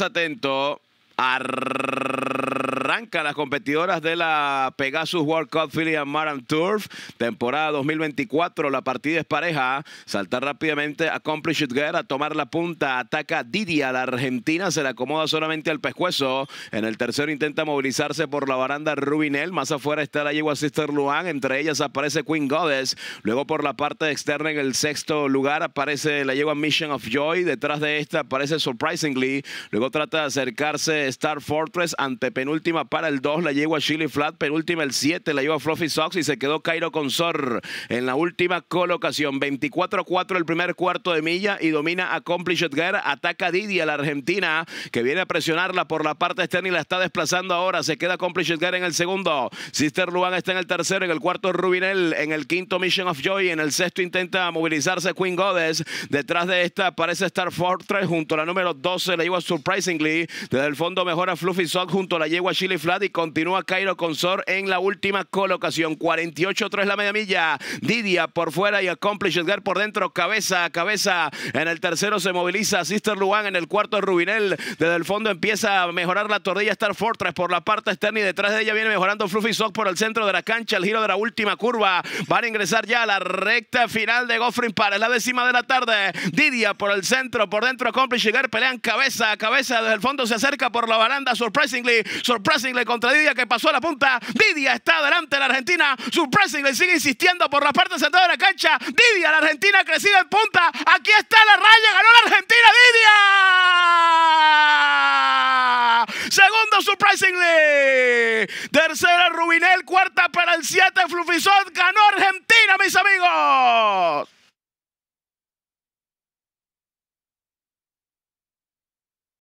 atento. a... Arranca las competidoras de la Pegasus World Cup Philly Maran Turf, temporada 2024. La partida es pareja. salta rápidamente Accomplish It a tomar la punta. Ataca Didia, la argentina. Se le acomoda solamente al pescuezo. En el tercero intenta movilizarse por la baranda Rubinel. Más afuera está la yegua Sister Luan. Entre ellas aparece Queen Goddess. Luego por la parte externa en el sexto lugar aparece la yegua Mission of Joy. Detrás de esta aparece Surprisingly. Luego trata de acercarse Star Fortress ante penúltima para el 2 la yegua Chili Flat, penúltima el 7 la lleva Fluffy Sox y se quedó Cairo Consor en la última colocación. 24-4 el primer cuarto de milla y domina Accomplished Girl. Ataca Didi a la Argentina que viene a presionarla por la parte externa y la está desplazando ahora. Se queda Accomplished Girl en el segundo. Sister Luan está en el tercero, en el cuarto Rubinel, en el quinto Mission of Joy, en el sexto intenta movilizarse Queen Goddess. Detrás de esta parece Star Fortress junto a la número 12 la yegua Surprisingly. Desde el fondo mejora Fluffy Sox junto a la yegua Chili y Flat y continúa Cairo Consor en la última colocación. 48-3 la media milla. Didia por fuera y Accomplish Edgar por dentro. Cabeza a cabeza. En el tercero se moviliza Sister Luan. En el cuarto Rubinel. Desde el fondo empieza a mejorar la tordilla Star Fortress por la parte externa y detrás de ella viene mejorando Fluffy Sock por el centro de la cancha. El giro de la última curva. Van a ingresar ya a la recta final de Goffrin Para La décima de la tarde. Didia por el centro. Por dentro Accomplish Edgar pelean cabeza a cabeza. Desde el fondo se acerca por la baranda. Surprisingly. Surprisingly pressing le que pasó a la punta. Didia está delante de la Argentina. Su le sigue insistiendo por la parte central de la cancha. Didia, la Argentina crecido en punta. Aquí está la raya, ganó la Argentina, Didia. Segundo surprisingly. Tercera Rubinel, cuarta para el 7 Flufisot. Ganó Argentina, mis amigos.